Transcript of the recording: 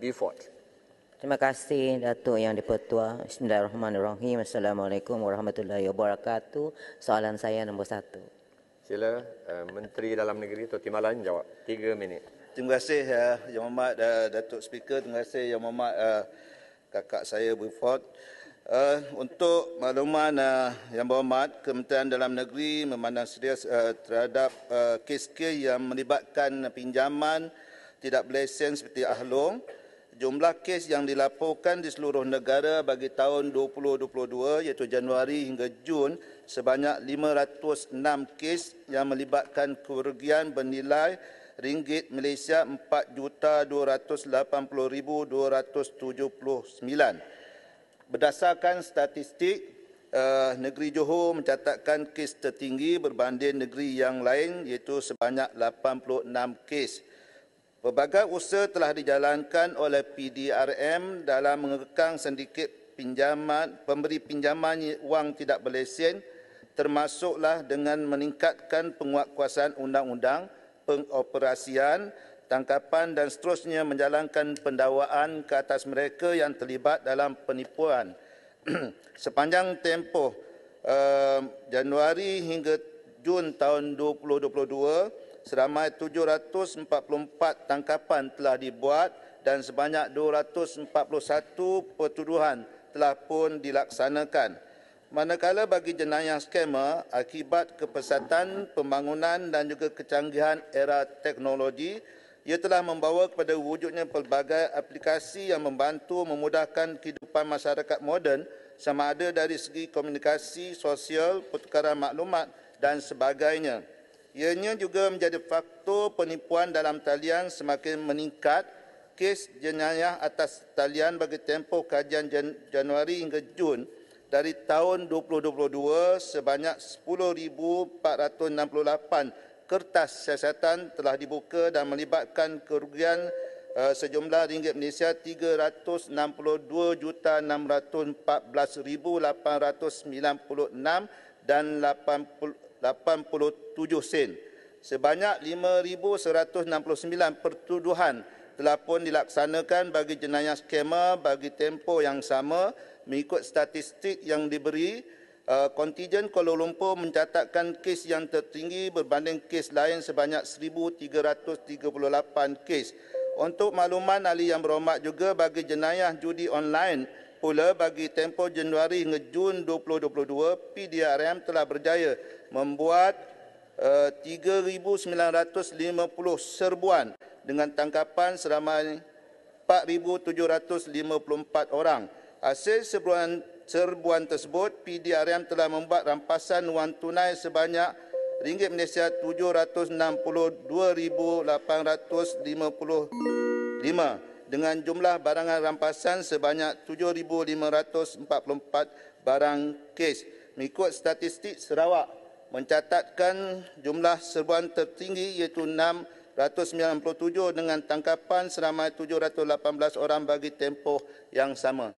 Beaufort. Terima kasih Datuk Yang Dipertua. Bismillahirrahmanirrahim. Assalamualaikum warahmatullahi wabarakatuh. Soalan saya nombor satu. Sila uh, Menteri Dalam Negeri Tok Timbalan jawab. Tiga minit. Terima kasih uh, Yang Mahmat uh, eh, Datuk Speaker. Terima kasih Yang Mahmat uh, kakak saya Buford. Uh, untuk makluman uh, Yang Berhormat, Kementerian Dalam Negeri memandang serius uh, terhadap uh, kes-kes yang melibatkan pinjaman tidak berlesen seperti Ahlong jumlah kes yang dilaporkan di seluruh negara bagi tahun 2022 iaitu Januari hingga Jun sebanyak 506 kes yang melibatkan kerugian bernilai ringgit Malaysia 4,280,279. Berdasarkan statistik, eh, negeri Johor mencatatkan kes tertinggi berbanding negeri yang lain iaitu sebanyak 86 kes. Pelbagai usaha telah dijalankan oleh PDRM dalam mengekang sedikit pinjaman pemberi pinjaman wang tidak berlesen termasuklah dengan meningkatkan penguatkuasaan undang-undang pengoperasian tangkapan dan seterusnya menjalankan pendawaan ke atas mereka yang terlibat dalam penipuan sepanjang tempoh uh, Januari hingga Jun tahun 2022 seramai 744 tangkapan telah dibuat dan sebanyak 241 pertuduhan telah pun dilaksanakan. Manakala bagi jenayah skema akibat kepesatan pembangunan dan juga kecanggihan era teknologi, ia telah membawa kepada wujudnya pelbagai aplikasi yang membantu memudahkan kehidupan masyarakat moden sama ada dari segi komunikasi, sosial, pertukaran maklumat dan sebagainya. Ianya juga menjadi faktor penipuan dalam talian semakin meningkat kes jenayah atas talian bagi tempoh kajian Jan- Januari hingga Jun dari tahun 2022 sebanyak 10,468 kertas siasatan telah dibuka dan melibatkan kerugian uh, sejumlah ringgit Malaysia 362,614,896 dan 80 87 sen. Sebanyak 5169 pertuduhan telah pun dilaksanakan bagi jenayah skema bagi tempo yang sama mengikut statistik yang diberi eh, kontijen Kuala Lumpur mencatatkan kes yang tertinggi berbanding kes lain sebanyak 1338 kes. Untuk makluman ahli yang berhormat juga bagi jenayah judi online pula bagi tempoh Januari hingga Jun 2022 PDRM telah berjaya membuat eh, uh, 3950 serbuan dengan tangkapan seramai 4754 orang. Hasil serbuan serbuan tersebut PDRM telah membuat rampasan wang tunai sebanyak ringgit Malaysia 762855 dengan jumlah barangan rampasan sebanyak 7,544 barang kes. Mengikut statistik Sarawak, mencatatkan jumlah serbuan tertinggi iaitu 697 dengan tangkapan seramai 718 orang bagi tempoh yang sama.